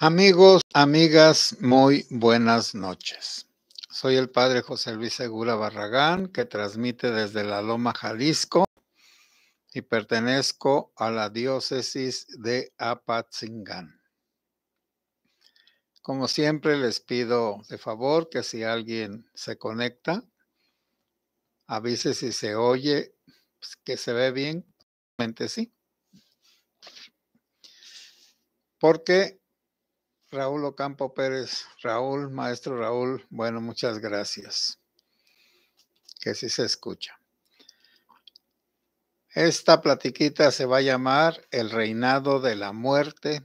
Amigos, amigas, muy buenas noches. Soy el padre José Luis Segura Barragán, que transmite desde la Loma, Jalisco, y pertenezco a la diócesis de Apatzingán. Como siempre, les pido de favor que si alguien se conecta, avise si se oye, pues, que se ve bien, sí, porque Raúl Ocampo Pérez, Raúl, maestro Raúl, bueno, muchas gracias. Que sí se escucha. Esta platiquita se va a llamar El reinado de la muerte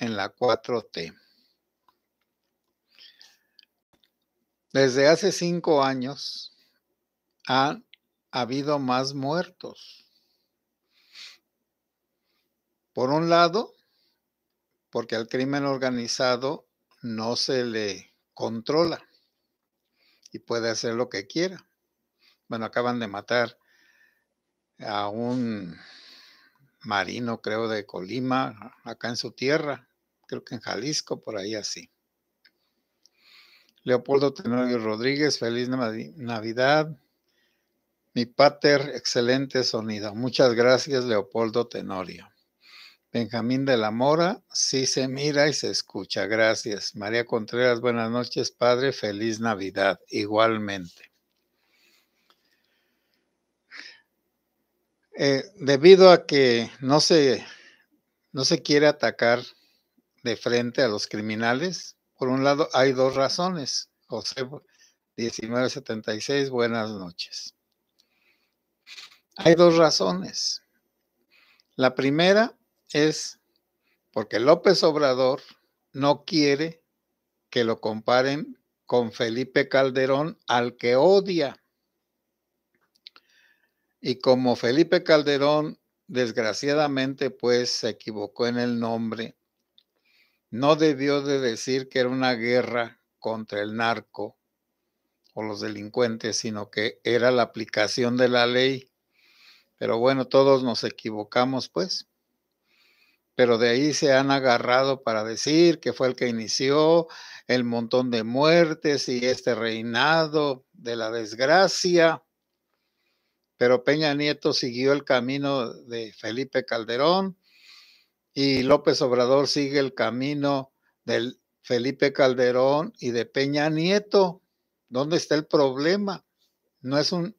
en la 4T. Desde hace cinco años Ha habido más muertos. Por un lado, porque al crimen organizado no se le controla y puede hacer lo que quiera. Bueno, acaban de matar a un marino, creo, de Colima, acá en su tierra, creo que en Jalisco, por ahí así. Leopoldo Tenorio Rodríguez, feliz Navidad. Mi pater, excelente sonido. Muchas gracias, Leopoldo Tenorio. Benjamín de la Mora, sí se mira y se escucha. Gracias. María Contreras, buenas noches, padre. Feliz Navidad. Igualmente. Eh, debido a que no se, no se quiere atacar de frente a los criminales, por un lado hay dos razones. José 1976, buenas noches. Hay dos razones. La primera es porque López Obrador no quiere que lo comparen con Felipe Calderón, al que odia. Y como Felipe Calderón, desgraciadamente, pues se equivocó en el nombre, no debió de decir que era una guerra contra el narco o los delincuentes, sino que era la aplicación de la ley. Pero bueno, todos nos equivocamos, pues pero de ahí se han agarrado para decir que fue el que inició el montón de muertes y este reinado de la desgracia. Pero Peña Nieto siguió el camino de Felipe Calderón y López Obrador sigue el camino del Felipe Calderón y de Peña Nieto. ¿Dónde está el problema? No es un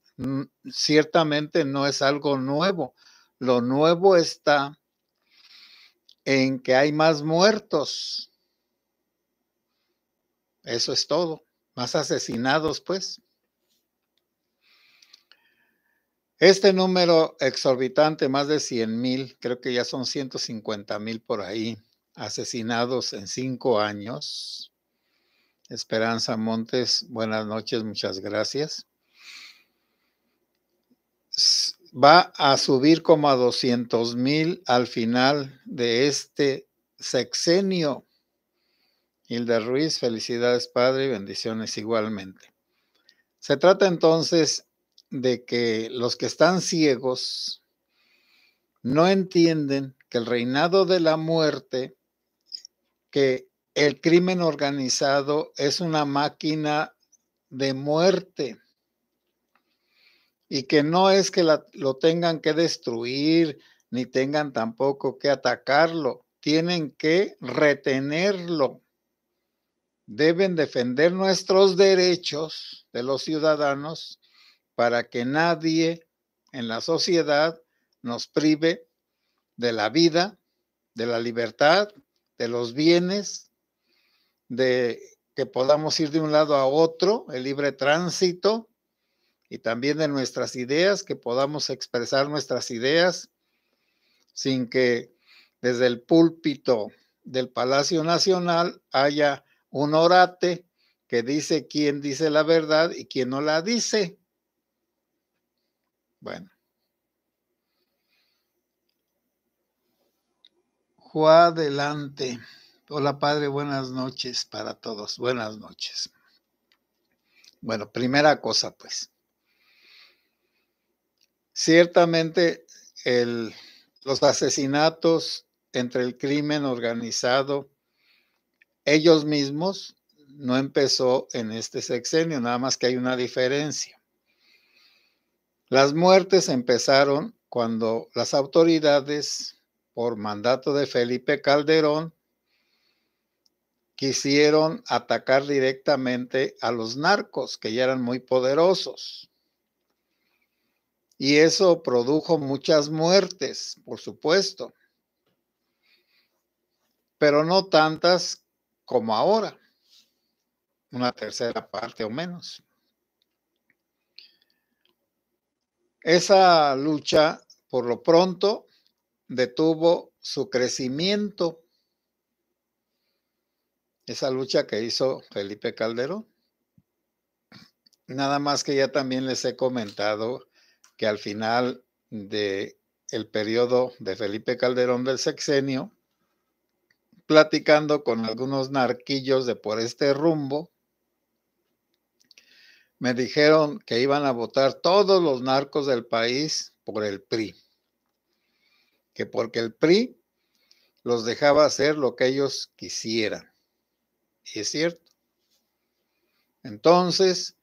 ciertamente no es algo nuevo. Lo nuevo está en que hay más muertos. Eso es todo. Más asesinados, pues. Este número exorbitante, más de 100 mil, creo que ya son 150 mil por ahí, asesinados en cinco años. Esperanza Montes, buenas noches, muchas gracias va a subir como a 200 mil al final de este sexenio. Hilda Ruiz, felicidades padre y bendiciones igualmente. Se trata entonces de que los que están ciegos no entienden que el reinado de la muerte, que el crimen organizado es una máquina de muerte y que no es que lo tengan que destruir, ni tengan tampoco que atacarlo, tienen que retenerlo. Deben defender nuestros derechos de los ciudadanos para que nadie en la sociedad nos prive de la vida, de la libertad, de los bienes, de que podamos ir de un lado a otro, el libre tránsito, y también de nuestras ideas, que podamos expresar nuestras ideas sin que desde el púlpito del Palacio Nacional haya un orate que dice quién dice la verdad y quién no la dice. Bueno. Juá adelante. Hola Padre, buenas noches para todos. Buenas noches. Bueno, primera cosa pues. Ciertamente, los asesinatos entre el crimen organizado, ellos mismos, no empezó en este sexenio, nada más que hay una diferencia. Las muertes empezaron cuando las autoridades, por mandato de Felipe Calderón, quisieron atacar directamente a los narcos, que ya eran muy poderosos. Y eso produjo muchas muertes, por supuesto, pero no tantas como ahora, una tercera parte o menos. Esa lucha, por lo pronto, detuvo su crecimiento. Esa lucha que hizo Felipe Calderón. Nada más que ya también les he comentado que al final del el periodo de Felipe Calderón del sexenio, platicando con algunos narquillos de por este rumbo, me dijeron que iban a votar todos los narcos del país por el PRI, que porque el PRI los dejaba hacer lo que ellos quisieran. Y es cierto. Entonces,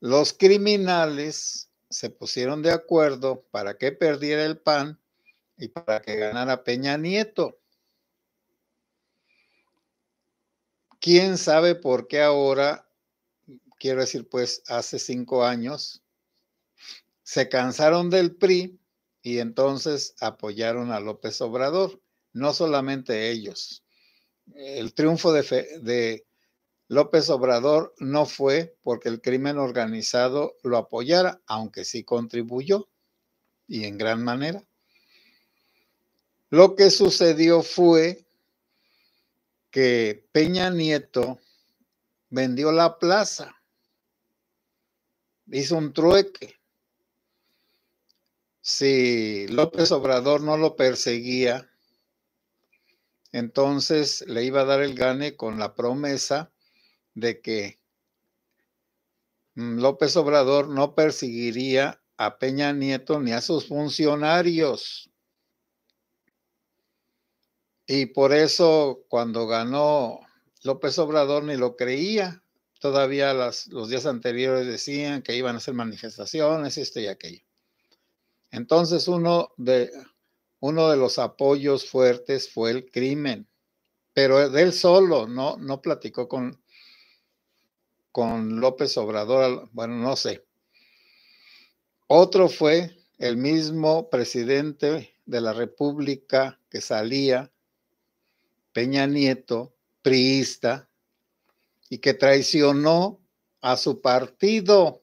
los criminales se pusieron de acuerdo para que perdiera el PAN y para que ganara Peña Nieto. ¿Quién sabe por qué ahora, quiero decir, pues hace cinco años, se cansaron del PRI y entonces apoyaron a López Obrador? No solamente ellos. El triunfo de, de López Obrador no fue porque el crimen organizado lo apoyara, aunque sí contribuyó y en gran manera. Lo que sucedió fue que Peña Nieto vendió la plaza, hizo un trueque. Si López Obrador no lo perseguía, entonces le iba a dar el gane con la promesa de que mm, López Obrador no perseguiría a Peña Nieto ni a sus funcionarios. Y por eso cuando ganó López Obrador ni lo creía. Todavía los días anteriores decían que iban a hacer manifestaciones, esto y aquello. Entonces uno de, uno de los apoyos fuertes fue el crimen, pero él solo no, no platicó con, con López Obrador, bueno, no sé. Otro fue el mismo presidente de la República que salía, Peña Nieto, priista, y que traicionó a su partido.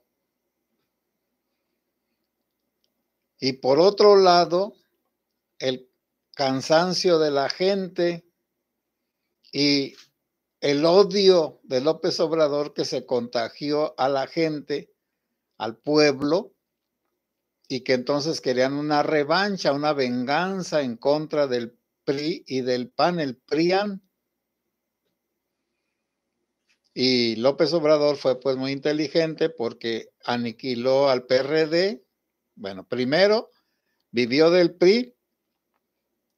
Y por otro lado, el cansancio de la gente y el odio de López Obrador que se contagió a la gente, al pueblo, y que entonces querían una revancha, una venganza en contra del PRI y del PAN, el PRIAN. Y López Obrador fue pues muy inteligente porque aniquiló al PRD. Bueno, primero vivió del PRI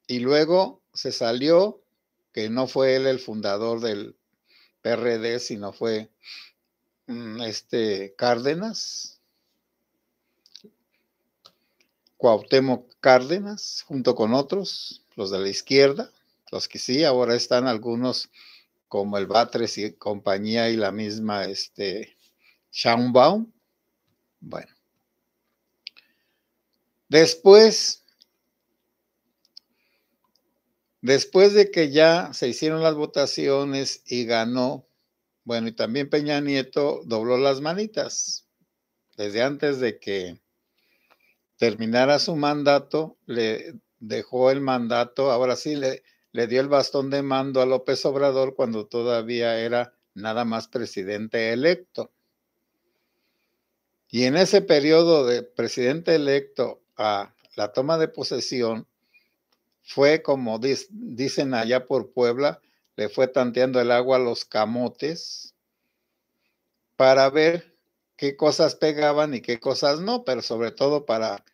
y luego se salió que no fue él el fundador del PRD, no fue mm, este, Cárdenas, Cuauhtémoc Cárdenas, junto con otros, los de la izquierda, los que sí, ahora están algunos como el Batres y compañía y la misma este, Schaumbaum. Bueno. Después Después de que ya se hicieron las votaciones y ganó, bueno, y también Peña Nieto dobló las manitas. Desde antes de que terminara su mandato, le dejó el mandato, ahora sí le, le dio el bastón de mando a López Obrador cuando todavía era nada más presidente electo. Y en ese periodo de presidente electo a la toma de posesión, fue, como dicen allá por Puebla, le fue tanteando el agua a los camotes para ver qué cosas pegaban y qué cosas no, pero sobre todo para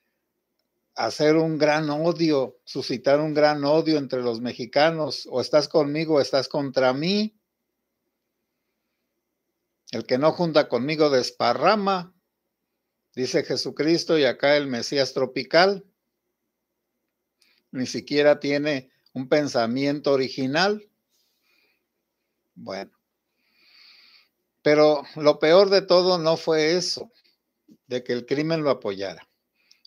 hacer un gran odio, suscitar un gran odio entre los mexicanos, o estás conmigo o estás contra mí. El que no junta conmigo desparrama, dice Jesucristo, y acá el Mesías tropical ni siquiera tiene un pensamiento original. Bueno, pero lo peor de todo no fue eso, de que el crimen lo apoyara,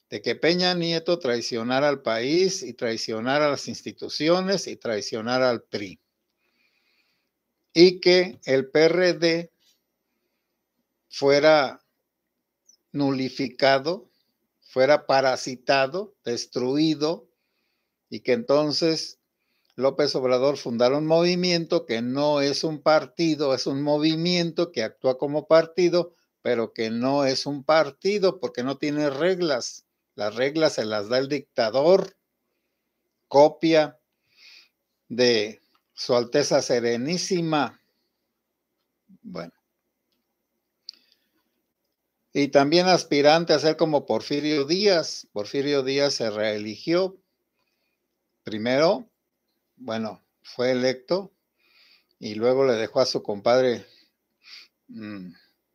de que Peña Nieto traicionara al país y traicionara a las instituciones y traicionara al PRI. Y que el PRD fuera nulificado, fuera parasitado, destruido y que entonces López Obrador fundara un movimiento que no es un partido, es un movimiento que actúa como partido, pero que no es un partido porque no tiene reglas. Las reglas se las da el dictador, copia de Su Alteza Serenísima. Bueno. Y también aspirante a ser como Porfirio Díaz. Porfirio Díaz se reeligió, Primero, bueno, fue electo y luego le dejó a su compadre, mm,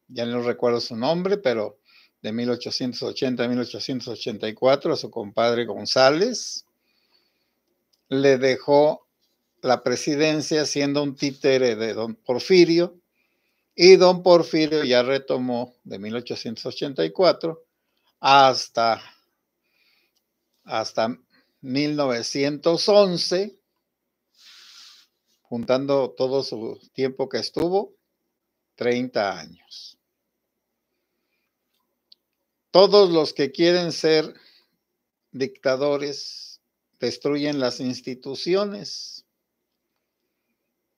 ya no recuerdo su nombre, pero de 1880 a 1884, a su compadre González, le dejó la presidencia siendo un títere de don Porfirio y don Porfirio ya retomó de 1884 hasta, hasta 1911, juntando todo su tiempo que estuvo, 30 años. Todos los que quieren ser dictadores destruyen las instituciones,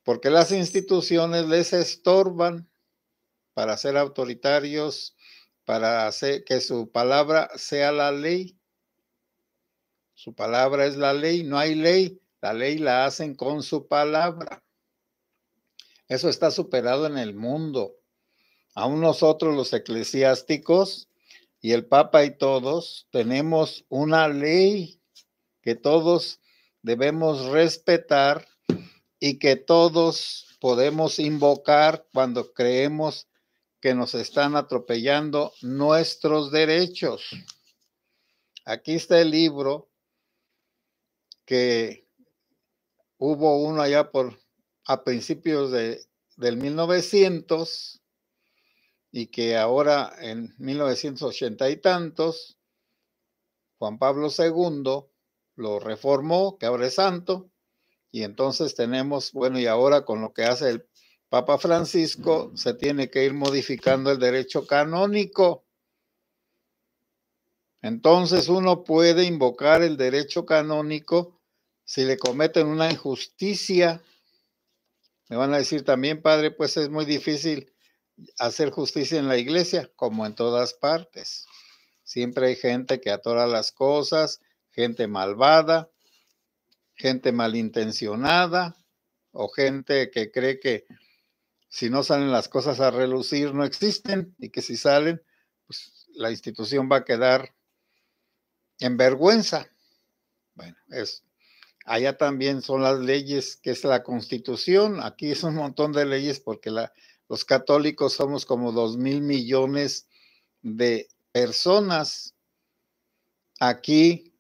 porque las instituciones les estorban para ser autoritarios, para hacer que su palabra sea la ley. Su palabra es la ley, no hay ley. La ley la hacen con su palabra. Eso está superado en el mundo. Aún nosotros los eclesiásticos y el Papa y todos tenemos una ley que todos debemos respetar y que todos podemos invocar cuando creemos que nos están atropellando nuestros derechos. Aquí está el libro que hubo uno allá por a principios de, del 1900 y que ahora en 1980 y tantos, Juan Pablo II lo reformó, que ahora es santo, y entonces tenemos, bueno, y ahora con lo que hace el Papa Francisco, se tiene que ir modificando el derecho canónico. Entonces uno puede invocar el derecho canónico si le cometen una injusticia, me van a decir también, padre, pues es muy difícil hacer justicia en la iglesia, como en todas partes. Siempre hay gente que atora las cosas, gente malvada, gente malintencionada o gente que cree que si no salen las cosas a relucir no existen y que si salen, pues la institución va a quedar en vergüenza. Bueno, es Allá también son las leyes, que es la constitución. Aquí es un montón de leyes porque los católicos somos como dos mil millones de personas. Aquí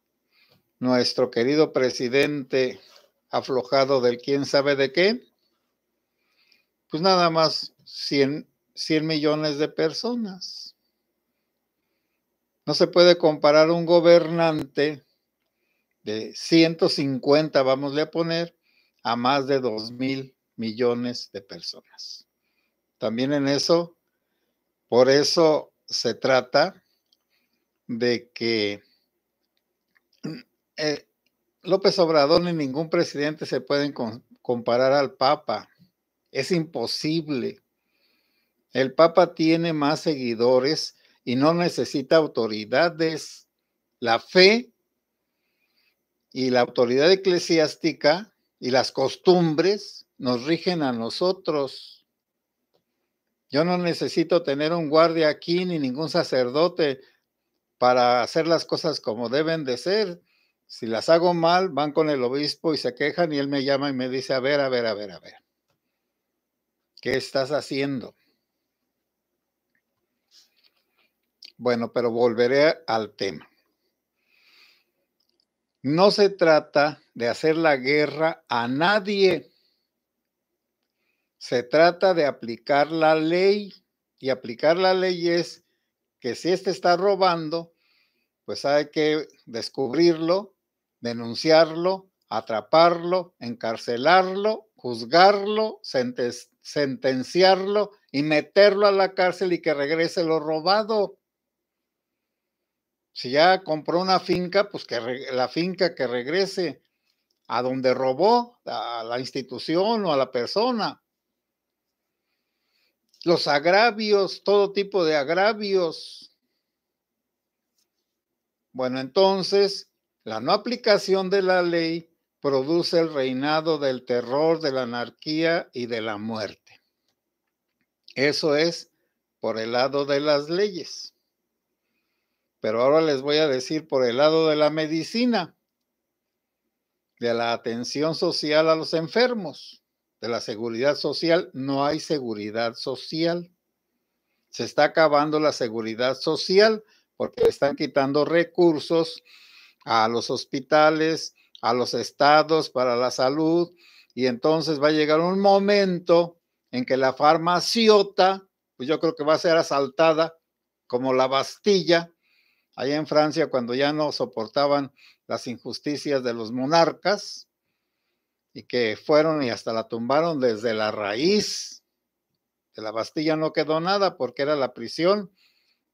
nuestro querido presidente aflojado del quién sabe de qué, pues nada más 100, 100 millones de personas. No se puede comparar un gobernante de 150, vamos a poner, a más de 2 mil millones de personas. También en eso, por eso se trata de que eh, López Obrador ni ningún presidente se pueden comparar al Papa. Es imposible. El Papa tiene más seguidores y no necesita autoridades. La fe y la autoridad eclesiástica y las costumbres nos rigen a nosotros. Yo no necesito tener un guardia aquí ni ningún sacerdote para hacer las cosas como deben de ser. Si las hago mal, van con el obispo y se quejan y él me llama y me dice, a ver, a ver, a ver, a ver. ¿Qué estás haciendo? Bueno, pero volveré al tema. No se trata de hacer la guerra a nadie. Se trata de aplicar la ley. Y aplicar la ley es que si éste está robando, pues hay que descubrirlo, denunciarlo, atraparlo, encarcelarlo, juzgarlo, sentenciarlo y meterlo a la cárcel y que regrese lo robado. Si ya compró una finca, pues que la finca que regrese a donde robó, a la institución o a la persona. Los agravios, todo tipo de agravios. Bueno, entonces, la no aplicación de la ley produce el reinado del terror, de la anarquía y de la muerte. Eso es por el lado de las leyes. Pero ahora les voy a decir por el lado de la medicina, de la atención social a los enfermos, de la seguridad social. No hay seguridad social. Se está acabando la seguridad social porque están quitando recursos a los hospitales, a los estados para la salud. Y entonces va a llegar un momento en que la farmaciota, pues yo creo que va a ser asaltada como la Bastilla, allá en Francia cuando ya no soportaban las injusticias de los monarcas y que fueron y hasta la tumbaron desde la raíz. De la Bastilla no quedó nada porque era la prisión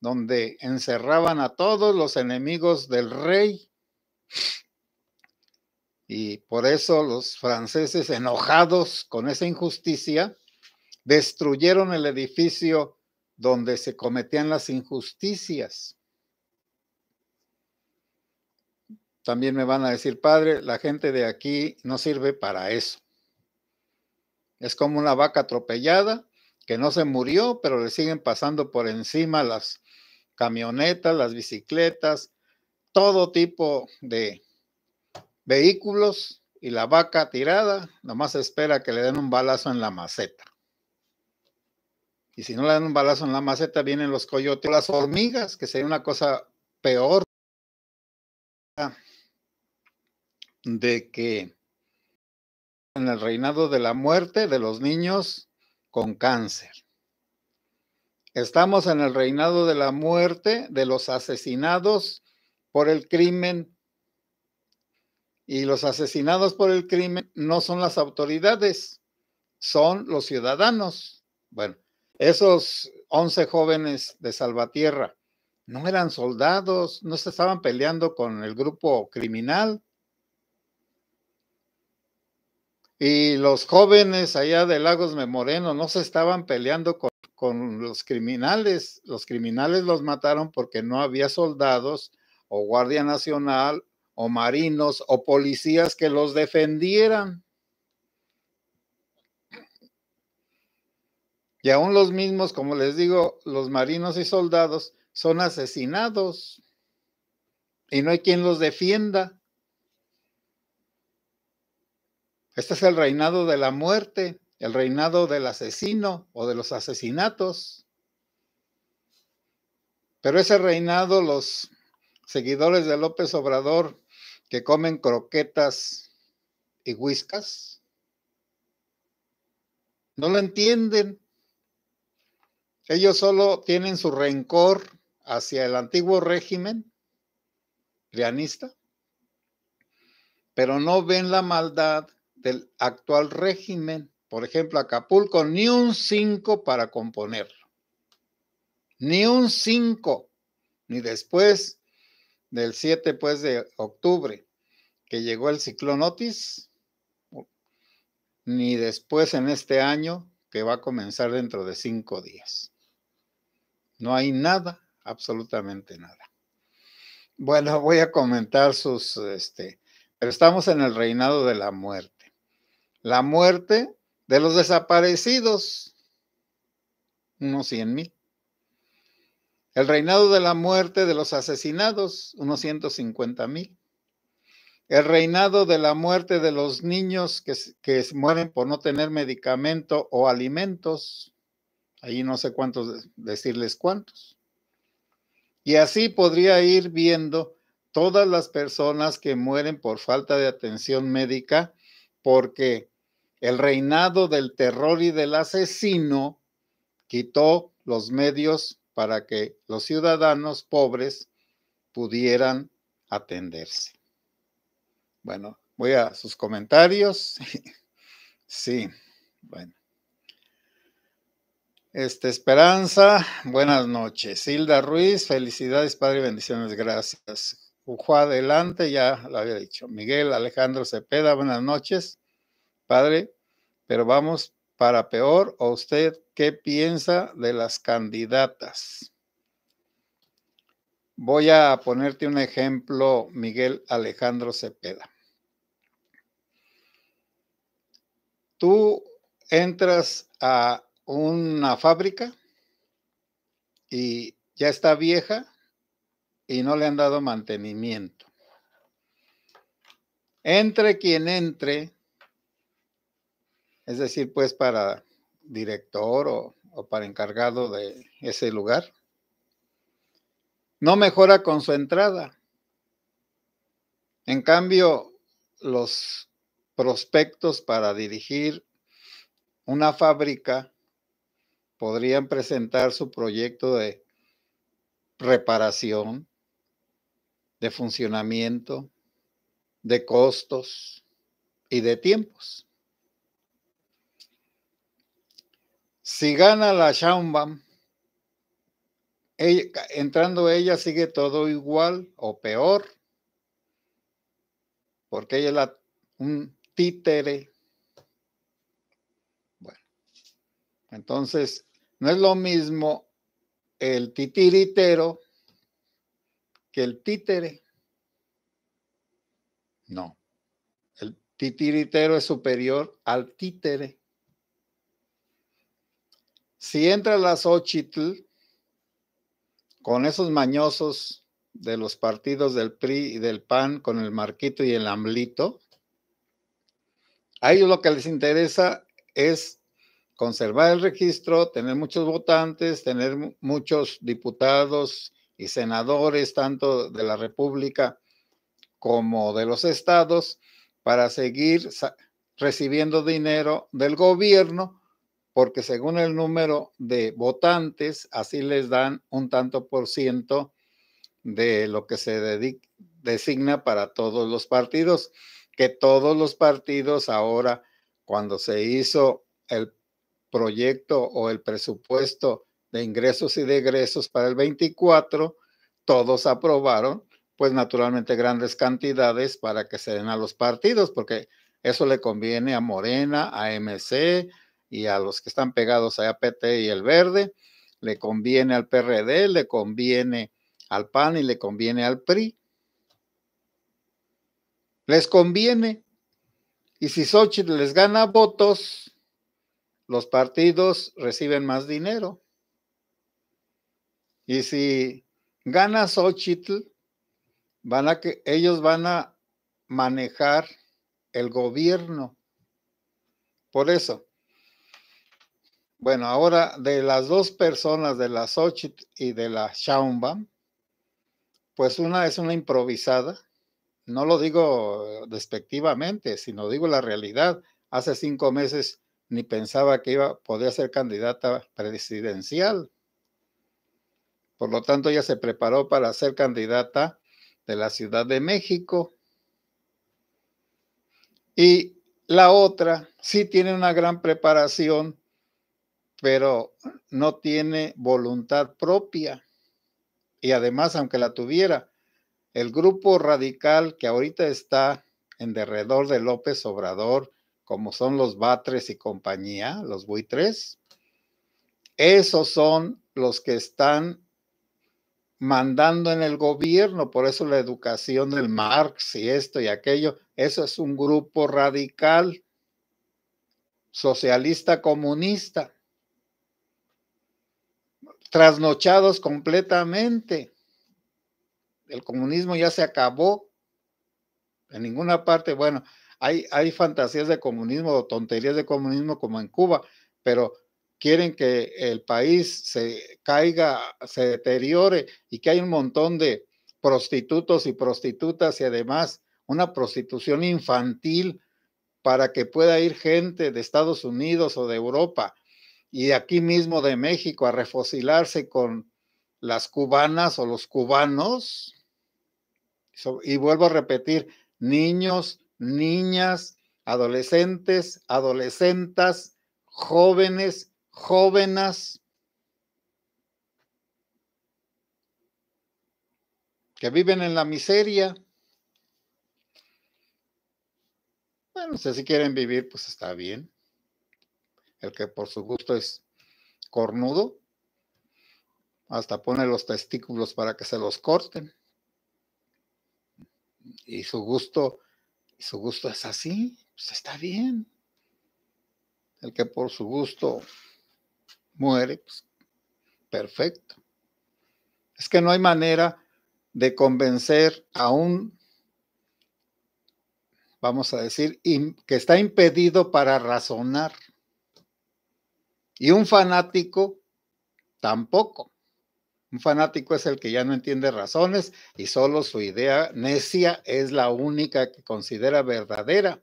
donde encerraban a todos los enemigos del rey. Y por eso los franceses, enojados con esa injusticia, destruyeron el edificio donde se cometían las injusticias. también me van a decir, padre, la gente de aquí no sirve para eso. Es como una vaca atropellada que no se murió, pero le siguen pasando por encima las camionetas, las bicicletas, todo tipo de vehículos y la vaca tirada, nomás espera que le den un balazo en la maceta. Y si no le dan un balazo en la maceta, vienen los coyotes, las hormigas, que sería una cosa peor de que en el reinado de la muerte de los niños con cáncer. Estamos en el reinado de la muerte de los asesinados por el crimen. Y los asesinados por el crimen no son las autoridades, son los ciudadanos. Bueno, esos 11 jóvenes de Salvatierra no eran soldados, no se estaban peleando con el grupo criminal, y los jóvenes allá de Lagos Memoreno no se estaban peleando con, con, los criminales. Los criminales los mataron porque no había soldados o Guardia Nacional o marinos o policías que los defendieran. Y aún los mismos, como les digo, los marinos y soldados son asesinados y no hay quien los defienda. Este es el reinado de la muerte, el reinado del asesino o de los asesinatos. Pero ese reinado los seguidores de López Obrador que comen croquetas y whiskas, no lo entienden. Ellos solo tienen su rencor hacia el antiguo régimen prianista, pero no ven la maldad del actual régimen, por ejemplo Acapulco, ni un 5 para componerlo. Ni un 5, ni después del 7 pues, de octubre, que llegó el ciclón Otis, ni después en este año, que va a comenzar dentro de cinco días. No hay nada, absolutamente nada. Bueno, voy a comentar sus, este, pero estamos en el reinado de la muerte la muerte de los desaparecidos, unos 100 mil. El reinado de la muerte de los asesinados, unos 150 mil. El reinado de la muerte de los niños que, que mueren por no tener medicamento o alimentos, ahí no sé cuántos, decirles cuántos. Y así podría ir viendo todas las personas que mueren por falta de atención médica porque el reinado del terror y del asesino quitó los medios para que los ciudadanos pobres pudieran atenderse. Bueno, voy a sus comentarios. Sí, bueno. Este, Esperanza, buenas noches. Hilda Ruiz, felicidades, Padre, bendiciones, gracias. Juan adelante, ya lo había dicho. Miguel Alejandro Cepeda, buenas noches padre, pero vamos para peor. ¿O usted qué piensa de las candidatas? Voy a ponerte un ejemplo, Miguel Alejandro Cepeda. Tú entras a una fábrica y ya está vieja y no le han dado mantenimiento. Entre quien entre, es decir, pues para director o, para encargado de ese lugar. No mejora con su entrada. En cambio, los prospectos para dirigir una fábrica podrían presentar su proyecto de reparación, de funcionamiento, de costos y de tiempos. Si gana la Chamba, entrando ella sigue todo igual o peor, porque ella es la, un títere. Bueno, entonces no es lo mismo el titiritero que el títere. No, el titiritero es superior al títere. Si entra la Xochitl con esos mañosos de los partidos del PRI y del PAN, con el Marquito y el Amlito, a ellos lo que les interesa es conservar el registro, tener muchos votantes, tener muchos diputados y senadores, tanto de la República como de los estados, para seguir recibiendo dinero del gobierno porque según el número de votantes, así les dan un tanto por ciento de lo que se designa para todos los partidos, que todos los partidos ahora, cuando se hizo el proyecto o el presupuesto de ingresos y de egresos para el 24, todos aprobaron, pues naturalmente grandes cantidades para que se den a los partidos, porque eso le conviene a Morena, a MC, y a los que están pegados a PT y el verde, le conviene al PRD, le conviene al PAN y le conviene al PRI. Les conviene. Y si Xochitl les gana votos, los partidos reciben más dinero. Y si gana Xochitl, van a que ellos van a manejar el gobierno. Por eso, bueno, ahora de las dos personas, de la Xochitl y de la Schaumbaum, pues una es una improvisada, no lo digo despectivamente, sino digo la realidad. Hace cinco meses ni pensaba que iba, a poder ser candidata presidencial. Por lo tanto, ella se preparó para ser candidata de la Ciudad de México. Y la otra sí tiene una gran preparación pero no tiene voluntad propia. Y además, aunque la tuviera, el grupo radical que ahorita está en derredor de López Obrador, como son los Batres y compañía, los buitres, esos son los que están mandando en el gobierno, por eso la educación del Marx y esto y aquello, eso es un grupo radical, socialista comunista trasnochados completamente. El comunismo ya se acabó. En ninguna parte, bueno, hay, hay fantasías de comunismo o tonterías de comunismo como en Cuba, pero quieren que el país se caiga, se deteriore y que hay un montón de prostitutos y prostitutas y además una prostitución infantil para que pueda ir gente de Estados Unidos o de Europa y de aquí mismo de México a refocilarse con las cubanas o los cubanos. Y vuelvo a repetir, niños, niñas, adolescentes, adolescentas, jóvenes, jóvenes, que viven en la miseria. Bueno, si quieren vivir, pues está bien el que por su gusto es cornudo, hasta pone los testículos para que se los corten. Y su gusto, su gusto es así, pues está bien. El que por su gusto muere, pues perfecto. Es que no hay manera de convencer a un, vamos a decir, que está impedido para razonar. Y un fanático tampoco. Un fanático es el que ya no entiende razones y solo su idea necia es la única que considera verdadera.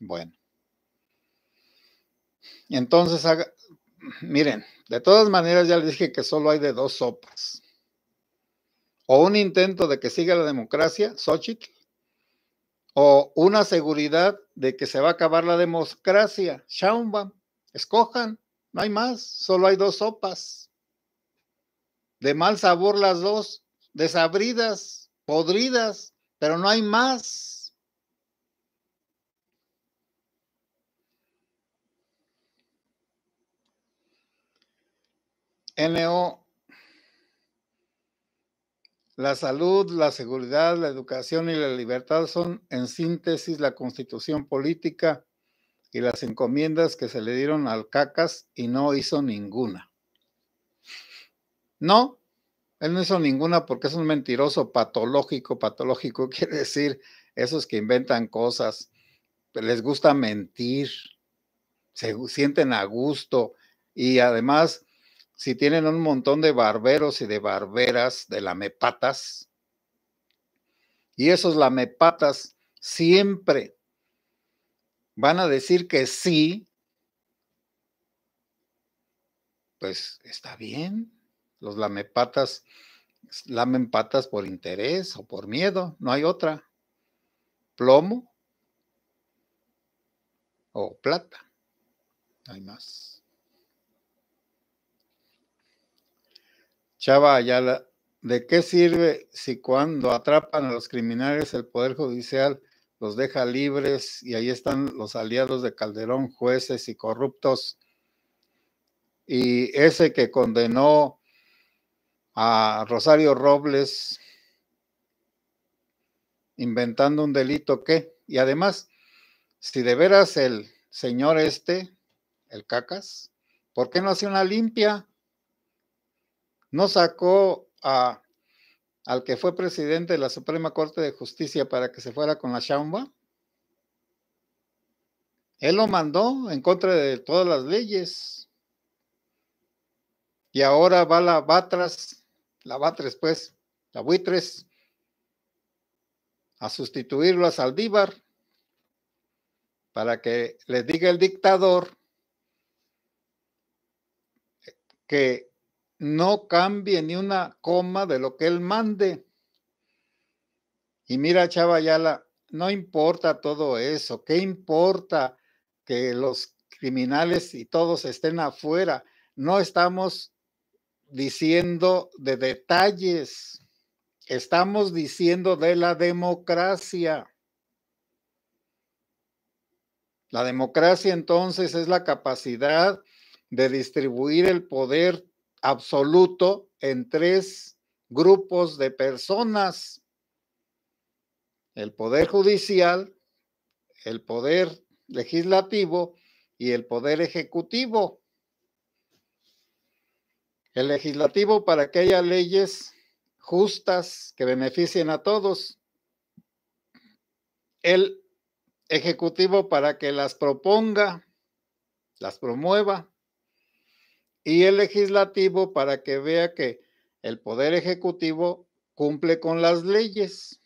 Bueno. Entonces, miren, de todas maneras ya les dije que solo hay de dos sopas. O un intento de que siga la democracia, Xochitl, o una seguridad de que se va a acabar la democracia, Shaumba. Escojan, no hay más, solo hay dos sopas. De mal sabor las dos, desabridas, podridas, pero no hay más. NO la salud, la seguridad, la educación y la libertad son, en síntesis, la constitución política y las encomiendas que se le dieron al Cacas y no hizo ninguna. No, él no hizo ninguna porque es un mentiroso patológico. Patológico quiere decir esos que inventan cosas, pues, les gusta mentir, se sienten a gusto y además si tienen un montón de barberos y de barberas, de lamepatas, y esos lamepatas siempre van a decir que sí, pues está bien. Los lamepatas lamen patas por interés o por miedo, no hay otra. Plomo o plata, no hay más. Chava Ayala, ¿de qué sirve si cuando atrapan a los criminales el Poder Judicial los deja libres y ahí están los aliados de Calderón, jueces y corruptos. Y ese que condenó a Rosario Robles inventando un delito, ¿qué? Y además, si de veras el señor este, el cacas, ¿por qué no hace una limpia? No sacó a al que fue presidente de la Suprema Corte de Justicia para que se fuera con la chamba. Él lo mandó en contra de todas las leyes. Y ahora va la Batras, la Batres pues, la Buitres, a sustituirlo a Saldívar para que le diga el dictador que no cambie ni una coma de lo que él mande. Y mira, Chava no importa todo eso, ¿qué importa que los criminales y todos estén afuera? No estamos diciendo de detalles, estamos diciendo de la democracia. La democracia entonces es la capacidad de distribuir el poder absoluto en tres grupos de personas. El poder judicial, el poder legislativo y el poder ejecutivo. El legislativo para que haya leyes justas que beneficien a todos. El ejecutivo para que las proponga, las promueva y el legislativo para que vea que el poder ejecutivo cumple con las leyes.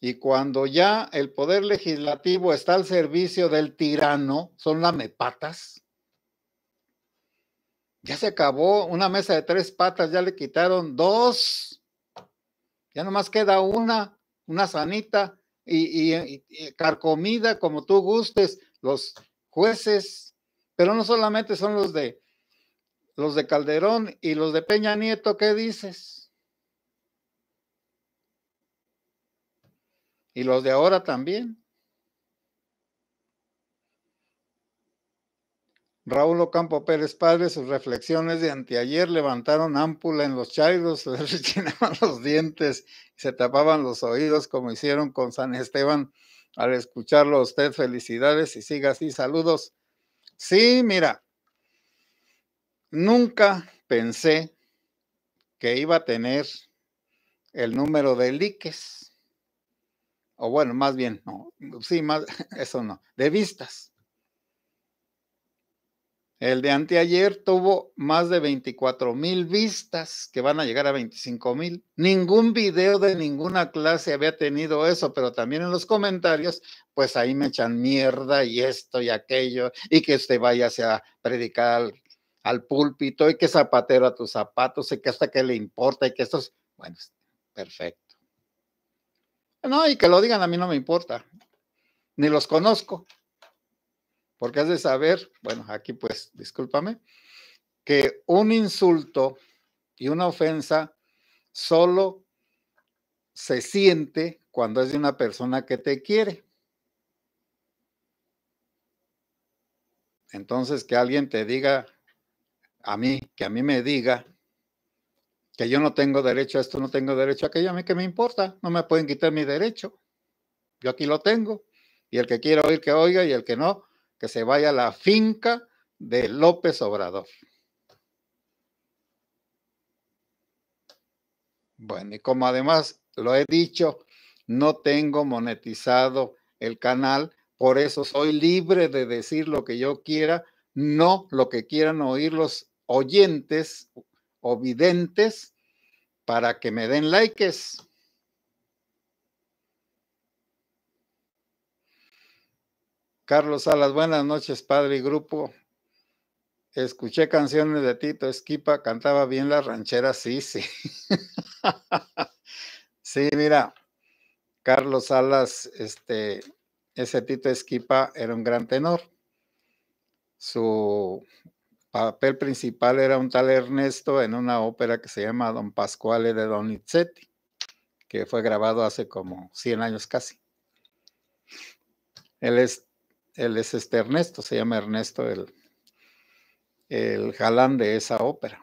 Y cuando ya el poder legislativo está al servicio del tirano, son patas Ya se acabó una mesa de tres patas, ya le quitaron dos. Ya nomás queda una, una sanita y carcomida como tú gustes. Los jueces pero no solamente son los de los de Calderón y los de Peña Nieto, ¿qué dices? Y los de ahora también. Raúl Ocampo Pérez Padre, sus reflexiones de anteayer levantaron ámpula en los chairos, se rechinaban los dientes se tapaban los oídos como hicieron con San Esteban al escucharlo a usted. Felicidades y siga así. Saludos Sí, mira, nunca pensé que iba a tener el número de likes, o bueno, más bien, no, sí, más, eso no, de vistas. El de anteayer tuvo más de 24 mil vistas, que van a llegar a 25 mil. Ningún video de ninguna clase había tenido eso, pero también en los comentarios, pues ahí me echan mierda y esto y aquello, y que usted vaya a predicar al, púlpito, y que zapatero a tus zapatos, y que hasta que le importa, y que esto Bueno, perfecto. No, y que lo digan a mí no me importa, ni los conozco, porque has de saber, bueno, aquí pues discúlpame, que un insulto y una ofensa solo se siente cuando es de una persona que te quiere. Entonces, que alguien te diga a mí, que a mí me diga que yo no tengo derecho a esto, no tengo derecho a aquello, a mí que me importa, no me pueden quitar mi derecho. Yo aquí lo tengo. Y el que quiera oír, que oiga, y el que no, que se vaya a la finca de López Obrador. Bueno, y como además lo he dicho, no tengo monetizado el canal, por eso soy libre de decir lo que yo quiera, no lo que quieran oír los oyentes o videntes para que me den likes. Carlos Salas, buenas noches, padre y grupo. Escuché canciones de Tito Esquipa, cantaba bien la ranchera, sí, sí. sí, mira, Carlos Salas, este, ese Tito Esquipa era un gran tenor. Su papel principal era un tal Ernesto en una ópera que se llama Don Pascuale de Donizetti, que fue grabado hace como 100 años casi. Él es él es este Ernesto, se llama Ernesto el, el galán de esa ópera.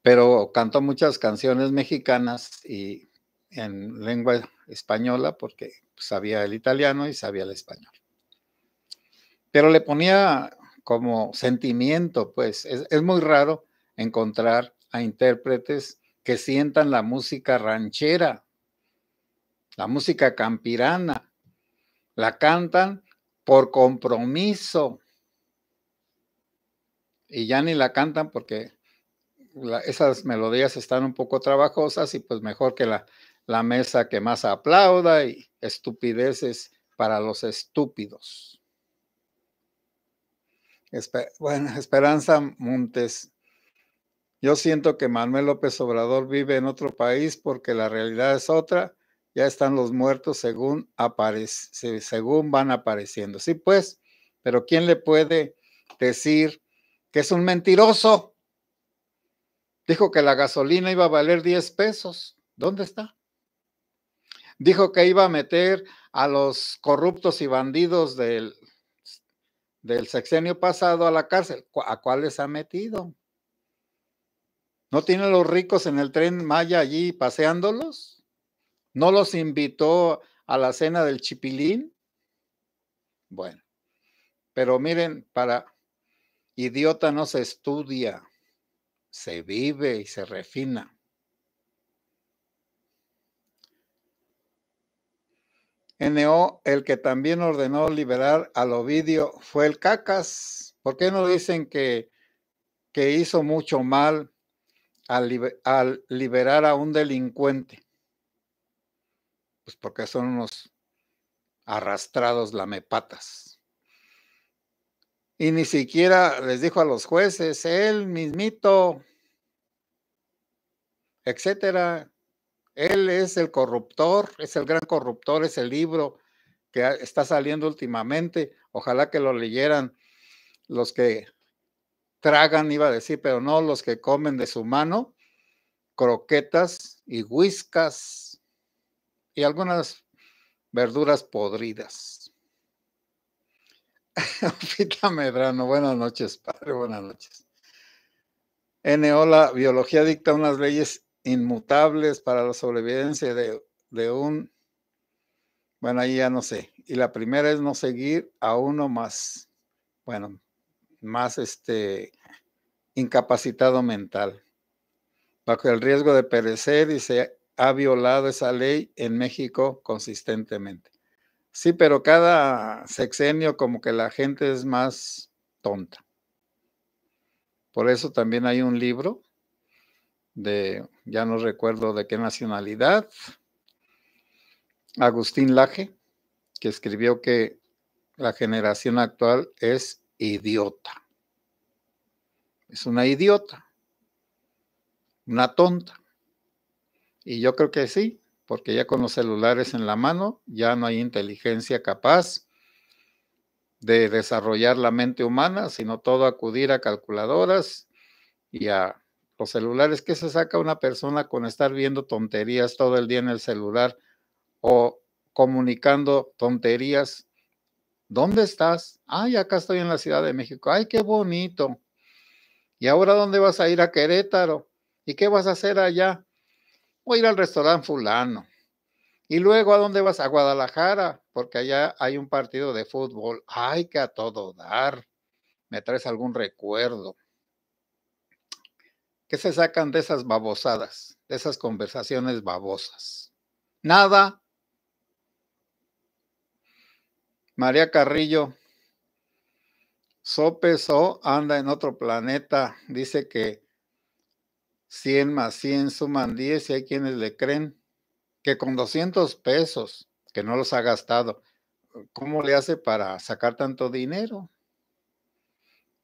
Pero cantó muchas canciones mexicanas y en lengua española porque sabía el italiano y sabía el español. Pero le ponía como sentimiento, pues es, es muy raro encontrar a intérpretes que sientan la música ranchera, la música campirana, la cantan por compromiso. Y ya ni la cantan porque esas melodías están un poco trabajosas y pues mejor que la, mesa que más aplauda y estupideces para los estúpidos. bueno, Esperanza Montes. Yo siento que Manuel López Obrador vive en otro país porque la realidad es otra ya están los muertos según, según van apareciendo. Sí, pues, pero ¿quién le puede decir que es un mentiroso? Dijo que la gasolina iba a valer 10 pesos. ¿Dónde está? Dijo que iba a meter a los corruptos y bandidos del, del sexenio pasado a la cárcel. ¿A cuáles ha metido? ¿No tienen los ricos en el tren Maya allí paseándolos? ¿No los invitó a la cena del chipilín? Bueno, pero miren, para idiota no se estudia, se vive y se refina. NO, el que también ordenó liberar al Ovidio fue el Cacas. ¿Por qué no dicen que, que hizo mucho mal al liberar a un delincuente? Pues porque son unos arrastrados lamepatas. Y ni siquiera les dijo a los jueces, él mismito, etcétera. Él es el corruptor, es el gran corruptor, es el libro que está saliendo últimamente. Ojalá que lo leyeran los que tragan, iba a decir, pero no los que comen de su mano, croquetas y whiskas y algunas verduras podridas. Pita Medrano, buenas noches, padre, buenas noches. la biología dicta unas leyes inmutables para la sobrevivencia de, de un... Bueno, ahí ya no sé. Y la primera es no seguir a uno más, bueno, más este incapacitado mental, bajo el riesgo de perecer y se ha violado esa ley en México consistentemente. Sí, pero cada sexenio como que la gente es más tonta. Por eso también hay un libro de, ya no recuerdo de qué nacionalidad, Agustín Laje, que escribió que la generación actual es idiota. Es una idiota, una tonta. Y yo creo que sí, porque ya con los celulares en la mano ya no hay inteligencia capaz de desarrollar la mente humana, sino todo acudir a calculadoras y a los celulares. ¿Qué se saca una persona con estar viendo tonterías todo el día en el celular o comunicando tonterías? ¿Dónde estás? Ay, acá estoy en la Ciudad de México. Ay, qué bonito. ¿Y ahora dónde vas a ir a Querétaro? ¿Y qué vas a hacer allá? ir al restaurante fulano. Y luego, ¿a dónde vas? A Guadalajara, porque allá hay un partido de fútbol. hay que a todo dar. Me traes algún recuerdo. ¿Qué se sacan de esas babosadas, de esas conversaciones babosas? Nada. María Carrillo, Sopeso anda en otro planeta. Dice que 100 más 100 suman 10 y hay quienes le creen que con 200 pesos que no los ha gastado, ¿cómo le hace para sacar tanto dinero?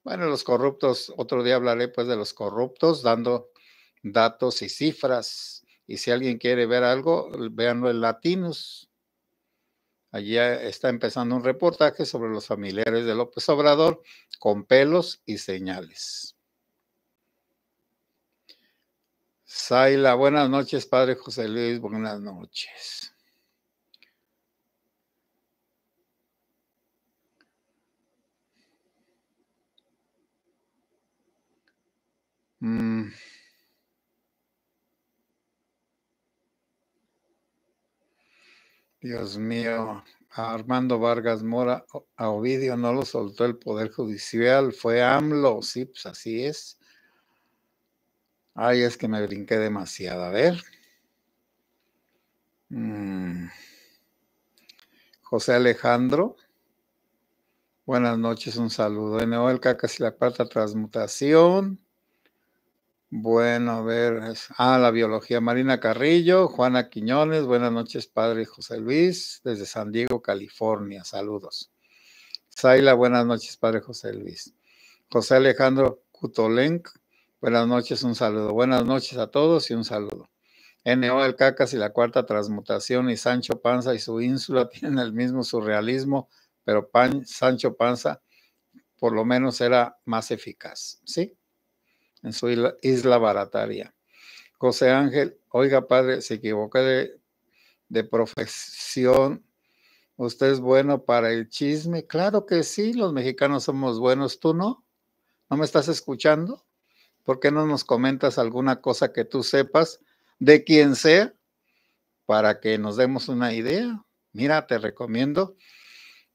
Bueno, los corruptos, otro día hablaré pues de los corruptos dando datos y cifras. Y si alguien quiere ver algo, véanlo en Latinos. Allí ah, está empezando un reportaje sobre los familiares de López Obrador con pelos y señales. Zaila, buenas noches, padre José Luis, buenas noches. Mm. Dios mío, Armando Vargas Mora, a Ovidio no lo soltó el Poder Judicial, fue AMLO, sí, pues así es. Ay, es que me brinqué demasiado. A ver. Mm. José Alejandro. Buenas noches, un saludo. De el la cuarta transmutación. Bueno, a ver. ah, la biología. Marina Carrillo, Juana Quiñones. Buenas noches, padre José Luis, desde San Diego, California. Saludos. Zaila, buenas noches, padre José Luis. José Alejandro Cutolenc. Buenas noches, un saludo. Buenas noches a todos y un saludo. NO del Cacas y la cuarta transmutación y Sancho Panza y su ínsula tienen el mismo surrealismo, pero Sancho Panza por lo menos era más eficaz, ¿sí? En su isla, barataria. José Ángel, oiga padre, se equivoqué de profesión. ¿Usted es bueno para el chisme? Claro que sí, los mexicanos somos buenos, ¿tú no? ¿No me estás escuchando? ¿Por qué no nos comentas alguna cosa que tú sepas de quién sea para que nos demos una idea? Mira, te recomiendo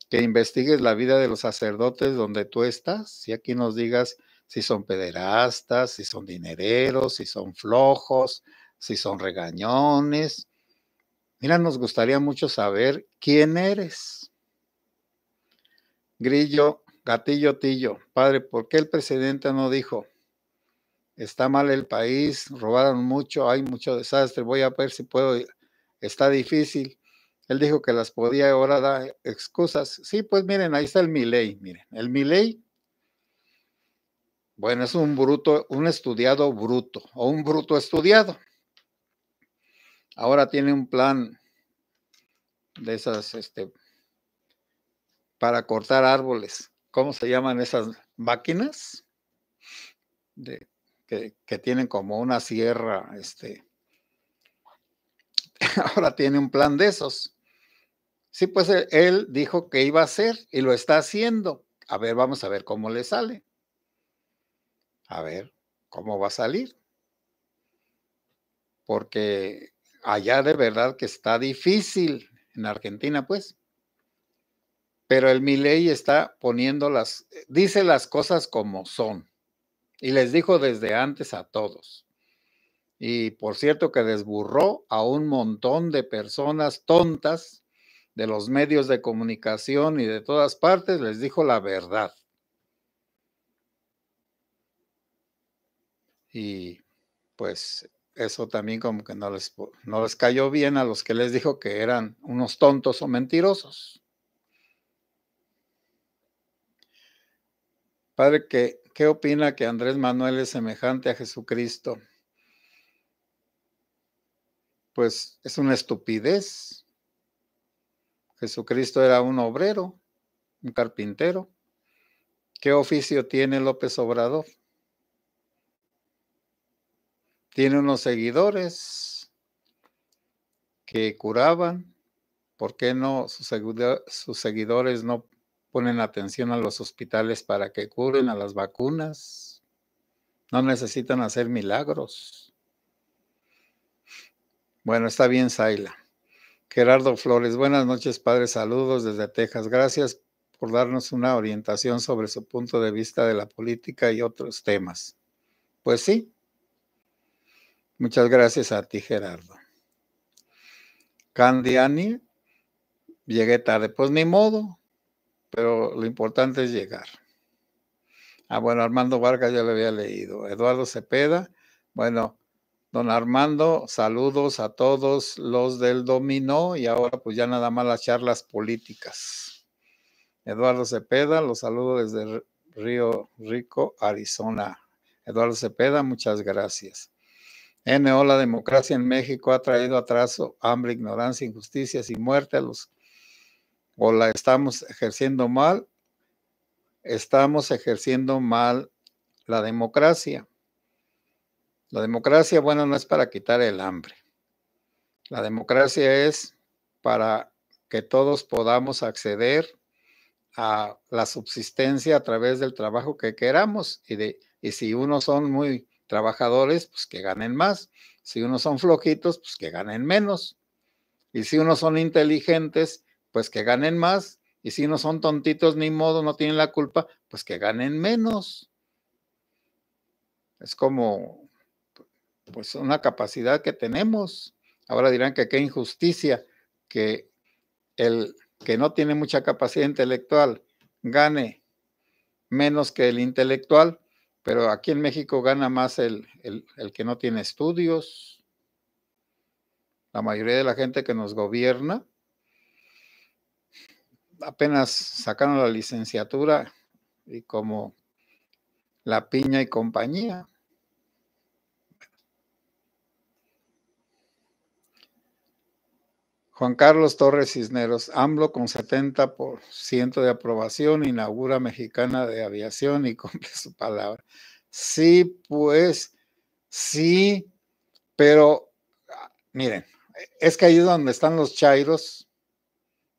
que investigues la vida de los sacerdotes donde tú estás y aquí nos digas si son pederastas, si son dinereros, si son flojos, si son regañones. Mira, nos gustaría mucho saber quién eres. Grillo, gatillo, tillo. Padre, ¿por qué el presidente no dijo está mal el país, robaron mucho, hay mucho desastre, voy a ver si puedo, está difícil. Él dijo que las podía, ahora dar excusas. Sí, pues miren, ahí está el Miley, miren, el Miley, bueno, es un bruto, un estudiado bruto o un bruto estudiado. Ahora tiene un plan de esas, este, para cortar árboles. ¿Cómo se llaman esas máquinas? De, que, tienen como una sierra, este, ahora tiene un plan de esos. Sí, pues e, él dijo que iba a hacer y lo está haciendo. A ver, vamos a ver cómo le sale. A ver cómo va a salir. Porque allá de verdad que está difícil en Argentina, pues. Pero el Milei está poniendo las, dice las cosas como son. Y les dijo desde antes a todos. Y por cierto que desburró a un montón de personas tontas de los medios de comunicación y de todas partes, les dijo la verdad. Y pues eso también como que no les, no les cayó bien a los que les dijo que eran unos tontos o mentirosos. Padre, que ¿Qué opina que Andrés Manuel es semejante a Jesucristo? Pues es una estupidez. Jesucristo era un obrero, un carpintero. ¿Qué oficio tiene López Obrador? Tiene unos seguidores que curaban. ¿Por qué no sus, seguidores no ponen atención a los hospitales para que curen a las vacunas. No necesitan hacer milagros. Bueno, está bien, Zaila. Gerardo Flores, buenas noches, padre. Saludos desde Texas. Gracias por darnos una orientación sobre su punto de vista de la política y otros temas. Pues sí. Muchas gracias a ti, Gerardo. Candiani, llegué tarde. Pues ni modo, pero lo importante es llegar. Ah, bueno, Armando Vargas ya lo había leído. Eduardo Cepeda, bueno, don Armando, saludos a todos los del dominó y ahora pues ya nada más las charlas políticas. Eduardo Cepeda, los saludo desde Río Rico, Arizona. Eduardo Cepeda, muchas gracias. NO, la democracia en México ha traído atraso, hambre, ignorancia, injusticias y muerte a los o la estamos ejerciendo mal, estamos ejerciendo mal la democracia. La democracia, bueno, no es para quitar el hambre. La democracia es para que todos podamos acceder a la subsistencia a través del trabajo que queramos y, de, y si unos son muy trabajadores, pues que ganen más. Si unos son flojitos, pues que ganen menos. Y si unos son inteligentes, pues que ganen más. Y si no son tontitos ni modo, no tienen la culpa, pues que ganen menos. Es como, pues una capacidad que tenemos. Ahora dirán que qué injusticia que el que no tiene mucha capacidad intelectual gane menos que el intelectual, pero aquí en México gana más el, el que no tiene estudios. La mayoría de la gente que nos gobierna apenas sacaron la licenciatura y como la piña y compañía. Juan Carlos Torres Cisneros, AMLO con 70% de aprobación, inaugura Mexicana de Aviación y cumple su palabra. Sí, pues, sí, pero ah, miren, es que ahí es donde están los chairos,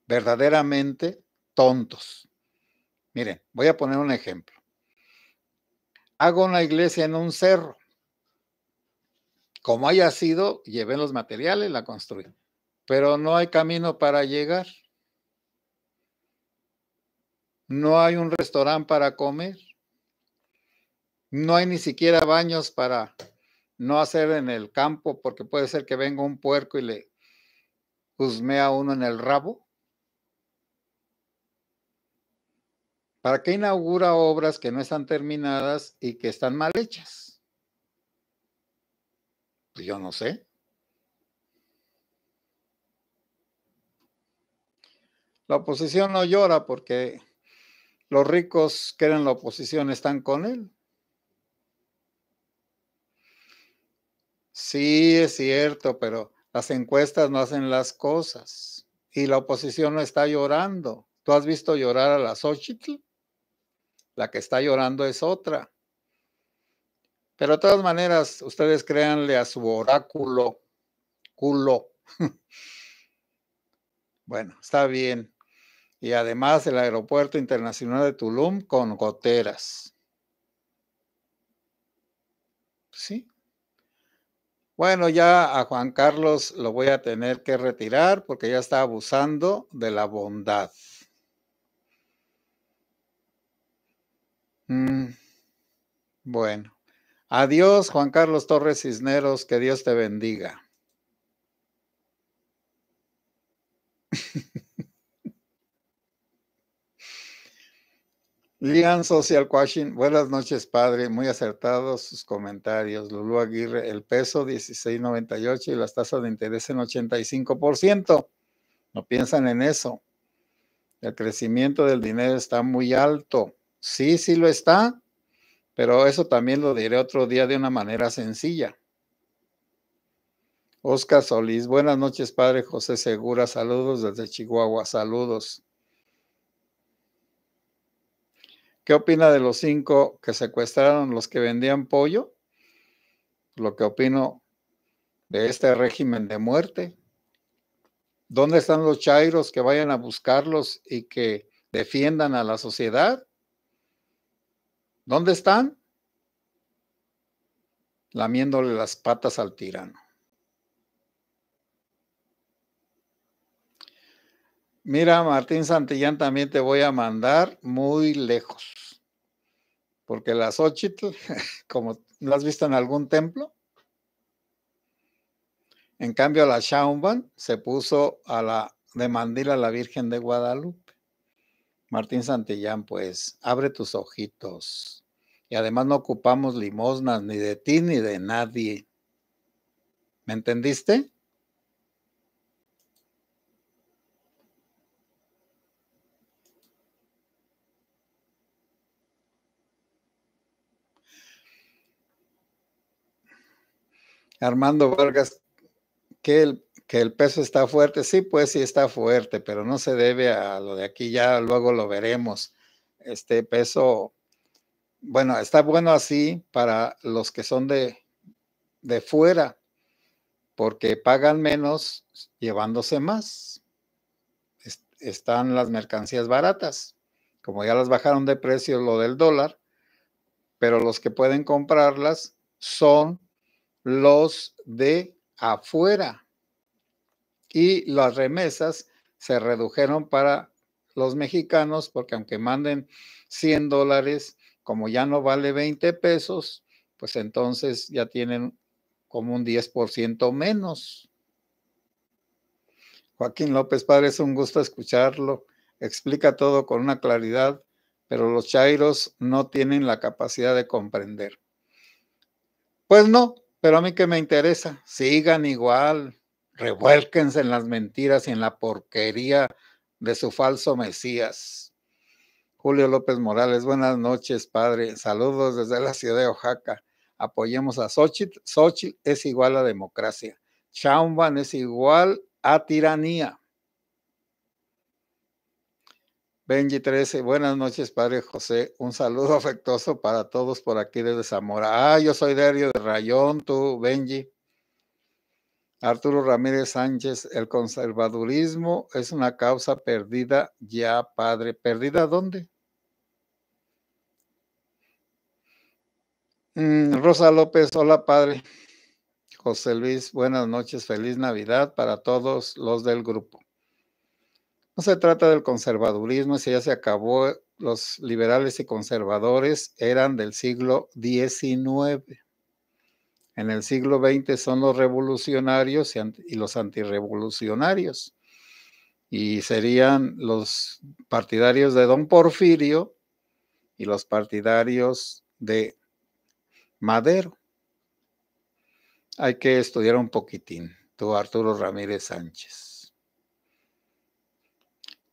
verdaderamente tontos. Miren, voy a poner un ejemplo. Hago una iglesia en un cerro. Como haya sido, lleven los materiales, la construí. Pero no hay camino para llegar. No hay un restaurante para comer. No hay ni siquiera baños para no hacer en el campo, porque puede ser que venga un puerco y le husmea uno en el rabo. ¿Para qué inaugura obras que no están terminadas y que están mal hechas? Pues yo no sé. La oposición no llora porque los ricos que eran la oposición están con él. Sí, es cierto, pero las encuestas no hacen las cosas y la oposición no está llorando. ¿Tú has visto llorar a la Xochitl? La que está llorando es otra. Pero de todas maneras, ustedes créanle a su oráculo, culo. bueno, está bien. Y además el aeropuerto internacional de Tulum con goteras. Sí. Bueno, ya a Juan Carlos lo voy a tener que retirar porque ya está abusando de la bondad. Mm, bueno. Adiós, Juan Carlos Torres Cisneros, que Dios te bendiga. Lian Social Quashing, buenas noches, padre. Muy acertados sus comentarios. Lulú Aguirre, el peso 16.98 y las tasas de interés en 85%. No piensan en eso. El crecimiento del dinero está muy alto. Sí, sí lo está, pero eso también lo diré otro día de una manera sencilla. Oscar Solís, buenas noches, padre José Segura, saludos desde Chihuahua, saludos. ¿Qué opina de los cinco que secuestraron los que vendían pollo? Lo que opino de este régimen de muerte. ¿Dónde están los chairos que vayan a buscarlos y que defiendan a la sociedad? ¿Dónde están? Lamiéndole las patas al tirano. Mira, Martín Santillán, también te voy a mandar muy lejos. Porque las Xochitl, como las has visto en algún templo, en cambio la Shaumban se puso a la de a la Virgen de Guadalupe. Martín Santillán, pues abre tus ojitos. Y además no ocupamos limosnas ni de ti ni de nadie. ¿Me entendiste? Armando Vargas, que el que el peso está fuerte, sí, pues sí está fuerte, pero no se debe a lo de aquí, ya luego lo veremos. Este peso, bueno, está bueno así para los que son de, de fuera, porque pagan menos llevándose más. están las mercancías baratas, como ya las bajaron de precio lo del dólar, pero los que pueden comprarlas son los de afuera y las remesas se redujeron para los mexicanos porque aunque manden 100 dólares, como ya no vale 20 pesos, pues entonces ya tienen como un 10% menos. Joaquín López Padre, es un gusto escucharlo. Explica todo con una claridad, pero los chairos no tienen la capacidad de comprender. Pues no, pero a mí que me interesa, sigan igual, revuélquense en las mentiras y en la porquería de su falso Mesías. Julio López Morales, buenas noches, padre. Saludos desde la ciudad de Oaxaca. Apoyemos a Xochitl. Xochitl es igual a democracia. Chaumban es igual a tiranía. Benji 13, buenas noches, padre José. Un saludo afectuoso para todos por aquí desde Zamora. Ah, yo soy Dario de Rayón, tú, Benji. Arturo Ramírez Sánchez, el conservadurismo es una causa perdida ya, padre. ¿Perdida dónde? Mm, Rosa López, hola, padre. José Luis, buenas noches, feliz Navidad para todos los del grupo. No se trata del conservadurismo, si ya se acabó, los liberales y conservadores eran del siglo XIX en el siglo XX son los revolucionarios y los antirrevolucionarios. Y serían los partidarios de don Porfirio y los partidarios de Madero. Hay que estudiar un poquitín, tú Arturo Ramírez Sánchez.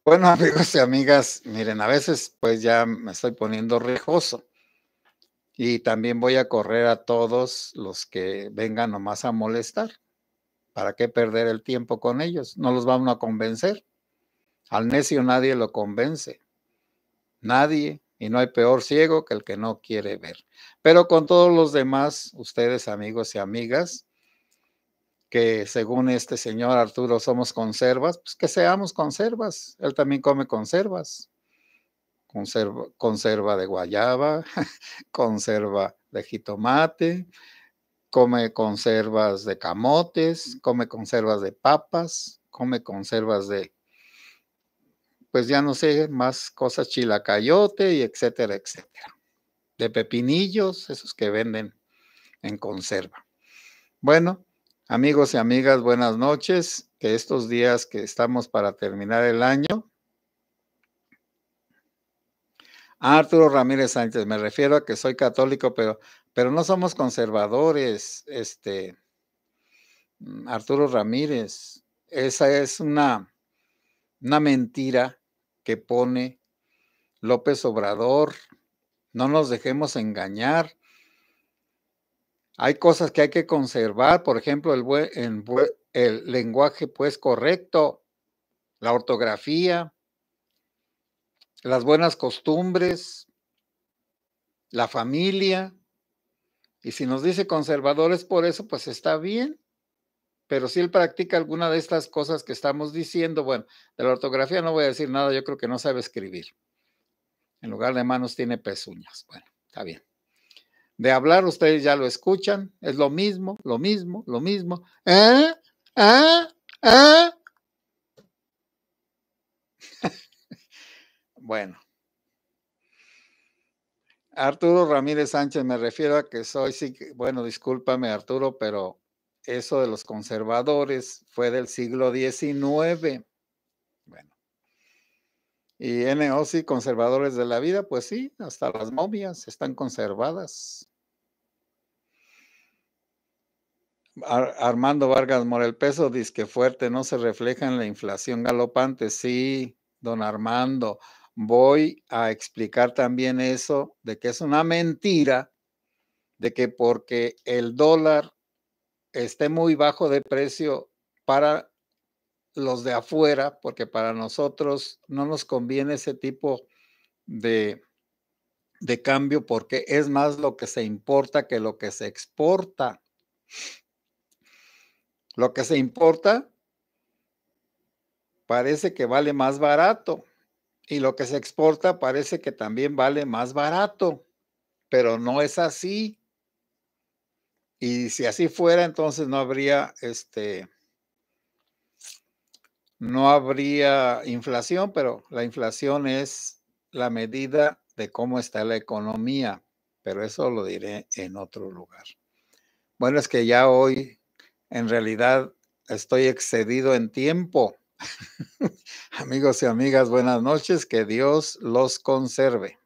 Bueno amigos y amigas, miren, a veces pues ya me estoy poniendo rejoso y también voy a correr a todos los que vengan nomás a molestar. ¿Para qué perder el tiempo con ellos? No los vamos a convencer. Al necio nadie lo convence. Nadie. Y no hay peor ciego que el que no quiere ver. Pero con todos los demás, ustedes amigos y amigas, que según este señor Arturo somos conservas, pues que seamos conservas. Él también come conservas conserva, conserva de guayaba, conserva de jitomate, come conservas de camotes, come conservas de papas, come conservas de, pues ya no sé, más cosas chilacayote y etcétera, etcétera. De pepinillos, esos que venden en conserva. Bueno, amigos y amigas, buenas noches. Que estos días que estamos para terminar el año, Arturo Ramírez Sánchez, me refiero a que soy católico, pero, pero no somos conservadores, este, mm, Arturo Ramírez. Esa es una, una mentira que pone López Obrador. No nos dejemos engañar. Hay cosas que hay que conservar, por ejemplo, el, el lenguaje pues correcto, la ortografía, las buenas costumbres, la familia. Y si nos dice conservadores por eso, pues está bien. Pero si él practica alguna de estas cosas que estamos diciendo, bueno, de la ortografía no voy a decir nada, yo creo que no sabe escribir. En lugar de manos tiene pezuñas. Bueno, está bien. De hablar ustedes ya lo escuchan, es lo mismo, lo mismo, lo mismo. ¿Eh? ¿Eh? ¿Eh? Bueno. Arturo Ramírez Sánchez, me refiero a que soy, bueno, discúlpame Arturo, pero eso de los conservadores fue del siglo XIX. Bueno. Y NOC, conservadores de la vida, pues sí, hasta las momias están conservadas. Armando Vargas Morel Peso dice que fuerte no se refleja en la inflación galopante. Sí, don Armando voy a explicar también eso, de que es una mentira, de que porque el dólar esté muy bajo de precio para los de afuera, porque para nosotros no nos conviene ese tipo de, cambio, porque es más lo que se importa que lo que se exporta. Lo que se importa parece que vale más barato y lo que se exporta parece que también vale más barato, pero no es así. Y si así fuera, entonces no habría este no habría inflación, pero la inflación es la medida de cómo está la economía, pero eso lo diré en otro lugar. Bueno, es que ya hoy en realidad estoy excedido en tiempo. Amigos y amigas, buenas noches, que Dios los conserve.